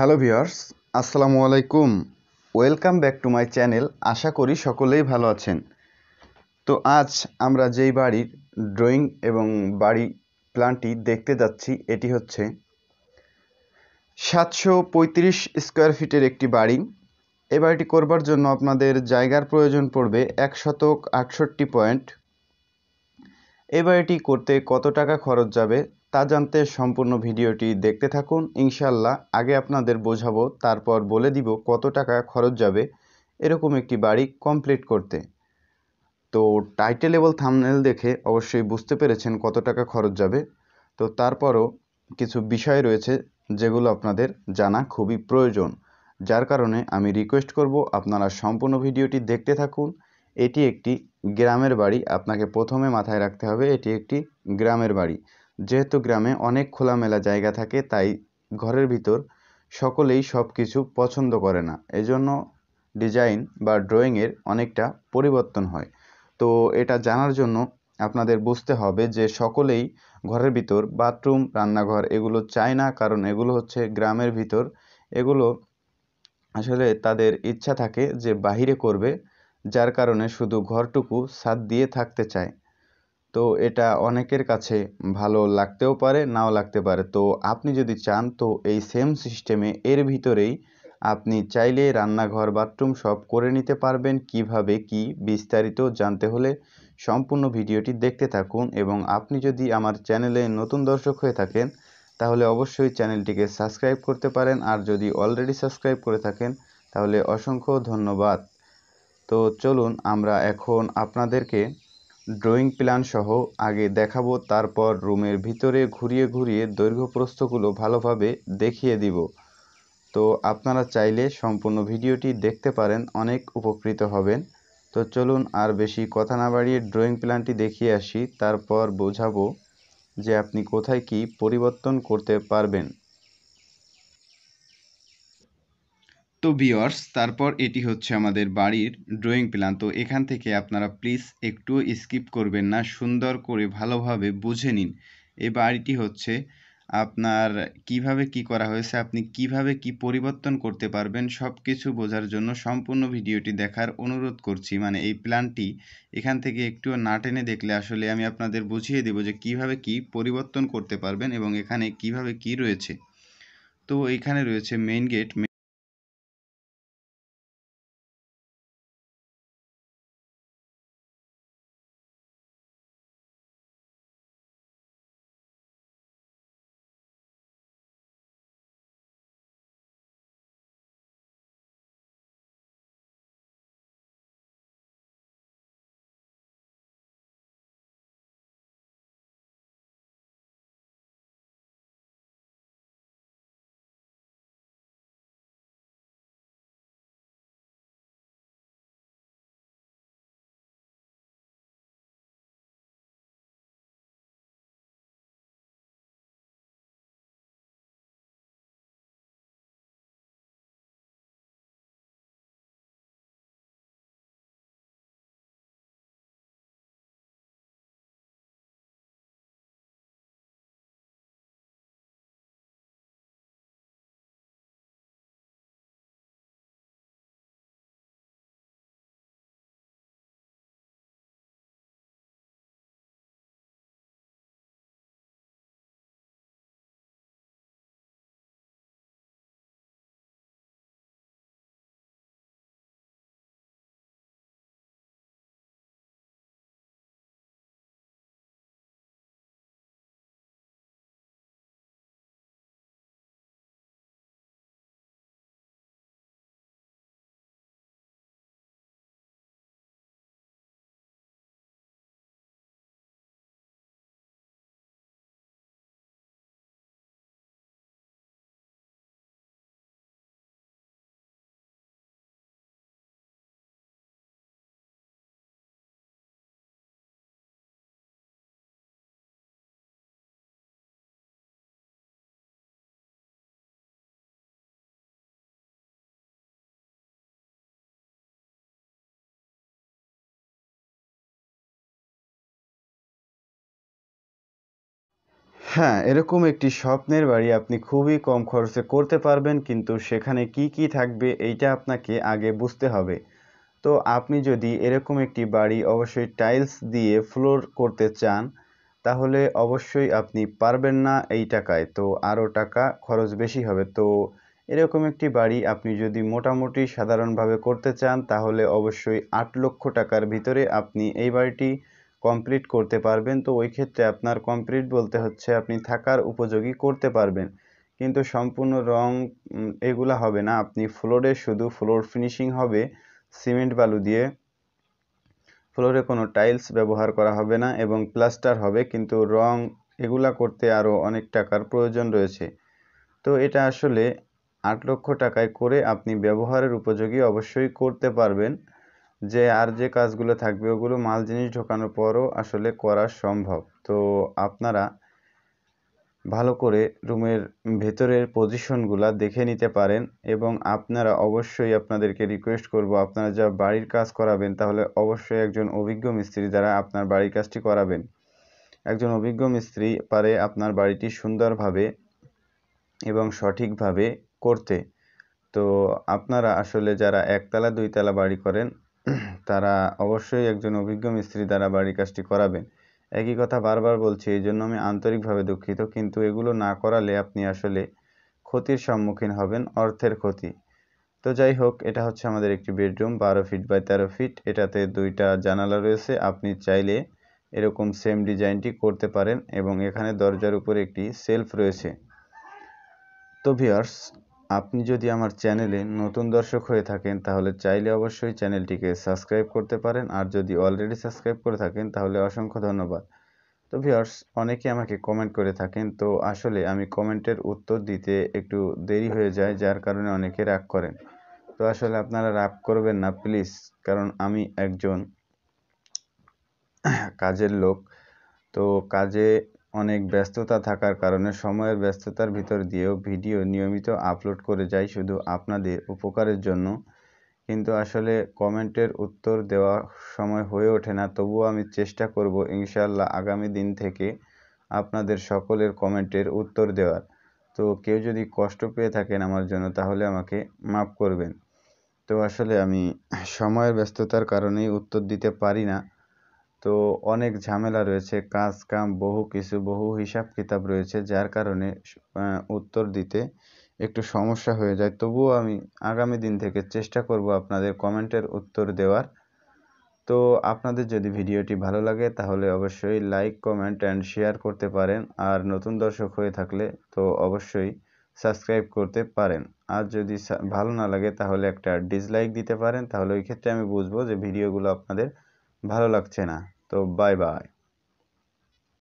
hello viewers আসসালামু আলাইকুম welcome back to my channel আশা করি সকলেই ভালো আছেন তো আজ আমরা যেই বাড়ির ড্রয়িং এবং বাড়ি প্ল্যানটি দেখতে যাচ্ছি এটি হচ্ছে সাতশো পঁয়ত্রিশ স্কোয়ার ফিটের একটি বাড়ি এ বাড়িটি করবার জন্য আপনাদের জায়গার প্রয়োজন পড়বে এক শতক আটষট্টি পয়েন্ট এ বাড়িটি করতে কত টাকা খরচ যাবে তা জানতে সম্পূর্ণ ভিডিওটি দেখতে থাকুন ইনশাল্লাহ আগে আপনাদের বোঝাবো তারপর বলে দিব কত টাকা খরচ যাবে এরকম একটি বাড়ি কমপ্লিট করতে তো টাইটেল এবং থামনেল দেখে অবশ্যই বুঝতে পেরেছেন কত টাকা খরচ যাবে তো তারপরও কিছু বিষয় রয়েছে যেগুলো আপনাদের জানা খুবই প্রয়োজন যার কারণে আমি রিকোয়েস্ট করব আপনারা সম্পূর্ণ ভিডিওটি দেখতে থাকুন এটি একটি গ্রামের বাড়ি আপনাকে প্রথমে মাথায় রাখতে হবে এটি একটি গ্রামের বাড়ি যেহেতু গ্রামে অনেক খোলামেলা জায়গা থাকে তাই ঘরের ভিতর সকলেই সব কিছু পছন্দ করে না এজন্য ডিজাইন বা ড্রয়িংয়ের অনেকটা পরিবর্তন হয় তো এটা জানার জন্য আপনাদের বুঝতে হবে যে সকলেই ঘরের ভিতর বাথরুম রান্নাঘর এগুলো চায় না কারণ এগুলো হচ্ছে গ্রামের ভিতর এগুলো আসলে তাদের ইচ্ছা থাকে যে বাহিরে করবে যার কারণে শুধু ঘরটুকু ছাদ দিয়ে থাকতে চায় তো এটা অনেকের কাছে ভালো লাগতেও পারে নাও লাগতে পারে তো আপনি যদি চান তো এই সেম সিস্টেমে এর ভিতরেই আপনি চাইলে রান্নাঘর বাথরুম সব করে নিতে পারবেন কিভাবে কি বিস্তারিত জানতে হলে সম্পূর্ণ ভিডিওটি দেখতে থাকুন এবং আপনি যদি আমার চ্যানেলে নতুন দর্শক হয়ে থাকেন তাহলে অবশ্যই চ্যানেলটিকে সাবস্ক্রাইব করতে পারেন আর যদি অলরেডি সাবস্ক্রাইব করে থাকেন তাহলে অসংখ্য ধন্যবাদ তো চলুন আমরা এখন আপনাদেরকে ড্রয়িং প্ল্যানসহ আগে দেখাবো তারপর রুমের ভিতরে ঘুরিয়ে ঘুরিয়ে দৈর্ঘ্য প্রস্থগুলো ভালোভাবে দেখিয়ে দিব তো আপনারা চাইলে সম্পূর্ণ ভিডিওটি দেখতে পারেন অনেক উপকৃত হবেন তো চলুন আর বেশি কথা না বাড়িয়ে ড্রয়িং প্ল্যানটি দেখিয়ে আসি তারপর বোঝাবো যে আপনি কোথায় কি পরিবর্তন করতে পারবেন তো বিয়র্স তারপর এটি হচ্ছে আমাদের বাড়ির ড্রয়িং প্ল্যান তো এখান থেকে আপনারা প্লিজ একটু স্কিপ করবেন না সুন্দর করে ভালোভাবে বুঝে নিন এই বাড়িটি হচ্ছে আপনার কিভাবে কি করা হয়েছে আপনি কিভাবে কি পরিবর্তন করতে পারবেন সব কিছু বোঝার জন্য সম্পূর্ণ ভিডিওটি দেখার অনুরোধ করছি মানে এই প্ল্যানটি এখান থেকে একটুও না টেনে দেখলে আসলে আমি আপনাদের বুঝিয়ে দেব যে কিভাবে কি পরিবর্তন করতে পারবেন এবং এখানে কিভাবে কি রয়েছে তো এখানে রয়েছে মেইন গেট হ্যাঁ এরকম একটি স্বপ্নের বাড়ি আপনি খুবই কম খরচে করতে পারবেন কিন্তু সেখানে কি কি থাকবে এইটা আপনাকে আগে বুঝতে হবে তো আপনি যদি এরকম একটি বাড়ি অবশ্যই টাইলস দিয়ে ফ্লোর করতে চান তাহলে অবশ্যই আপনি পারবেন না এই টাকায় তো আরও টাকা খরচ বেশি হবে তো এরকম একটি বাড়ি আপনি যদি মোটামুটি সাধারণভাবে করতে চান তাহলে অবশ্যই আট লক্ষ টাকার ভিতরে আপনি এই বাড়িটি কমপ্লিট করতে পারবেন তো ওই ক্ষেত্রে আপনার কমপ্লিট বলতে হচ্ছে আপনি থাকার উপযোগী করতে পারবেন কিন্তু সম্পূর্ণ রং এগুলা হবে না আপনি ফ্লোরে শুধু ফ্লোর ফিনিশিং হবে সিমেন্ট বালু দিয়ে ফ্লোরে কোনো টাইলস ব্যবহার করা হবে না এবং প্লাস্টার হবে কিন্তু রং এগুলা করতে আরও অনেক টাকার প্রয়োজন রয়েছে তো এটা আসলে আট লক্ষ টাকায় করে আপনি ব্যবহারের উপযোগী অবশ্যই করতে পারবেন যে আর যে কাজগুলো থাকবে ওগুলো মাল জিনিস ঢোকানোর পরও আসলে করা সম্ভব তো আপনারা ভালো করে রুমের ভেতরের পজিশনগুলো দেখে নিতে পারেন এবং আপনারা অবশ্যই আপনাদেরকে রিকোয়েস্ট করব আপনারা যা বাড়ির কাজ করাবেন তাহলে অবশ্যই একজন অভিজ্ঞ মিস্ত্রি দ্বারা আপনার বাড়ির কাজটি করাবেন একজন অভিজ্ঞ মিস্ত্রি পারে আপনার বাড়িটি সুন্দরভাবে এবং সঠিকভাবে করতে তো আপনারা আসলে যারা একতলা দুইতলা বাড়ি করেন তারা অবশ্যই একজন অভিজ্ঞ মিস্ত্রি দ্বারা বাড়ির কাজটি করাবেন একই কথা বারবার বলছি এই জন্য আমি আন্তরিকভাবে দুঃখিত কিন্তু এগুলো না করালে আপনি আসলে ক্ষতির সম্মুখীন হবেন অর্থের ক্ষতি তো যাই হোক এটা হচ্ছে আমাদের একটি বেডরুম বারো ফিট বাই তেরো ফিট এটাতে দুইটা জানালা রয়েছে আপনি চাইলে এরকম সেম ডিজাইনটি করতে পারেন এবং এখানে দরজার উপরে একটি সেলফ রয়েছে তো ভিওর্স আপনি যদি আমার চ্যানেলে নতুন দর্শক হয়ে থাকেন তাহলে চাইলে অবশ্যই চ্যানেলটিকে সাবস্ক্রাইব করতে পারেন আর যদি অলরেডি সাবস্ক্রাইব করে থাকেন তাহলে অসংখ্য ধন্যবাদ তো ভিওর্স অনেকে আমাকে কমেন্ট করে থাকেন তো আসলে আমি কমেন্টের উত্তর দিতে একটু দেরি হয়ে যায় যার কারণে অনেকে রাগ করেন তো আসলে আপনারা রাগ করবেন না প্লিজ কারণ আমি একজন কাজের লোক তো কাজে অনেক ব্যস্ততা থাকার কারণে সময়ের ব্যস্ততার ভিতর দিয়েও ভিডিও নিয়মিত আপলোড করে যাই শুধু আপনাদের উপকারের জন্য কিন্তু আসলে কমেন্টের উত্তর দেওয়া সময় হয়ে ওঠে না তবুও আমি চেষ্টা করব ইনশাল্লাহ আগামী দিন থেকে আপনাদের সকলের কমেন্টের উত্তর দেওয়ার তো কেউ যদি কষ্ট পেয়ে থাকেন আমার জন্য তাহলে আমাকে মাফ করবেন তো আসলে আমি সময়ের ব্যস্ততার কারণেই উত্তর দিতে পারি না তো অনেক ঝামেলা রয়েছে কাজ কাম বহু কিছু বহু হিসাব কিতাব রয়েছে যার কারণে উত্তর দিতে একটু সমস্যা হয়ে যায় তবুও আমি আগামী দিন থেকে চেষ্টা করব আপনাদের কমেন্টের উত্তর দেওয়ার তো আপনাদের যদি ভিডিওটি ভালো লাগে তাহলে অবশ্যই লাইক কমেন্ট অ্যান্ড শেয়ার করতে পারেন আর নতুন দর্শক হয়ে থাকলে তো অবশ্যই সাবস্ক্রাইব করতে পারেন আর যদি ভালো না লাগে তাহলে একটা ডিসলাইক দিতে পারেন তাহলে ওই ক্ষেত্রে আমি বুঝবো যে ভিডিওগুলো আপনাদের ভালো লাগছে না তো বাই বাই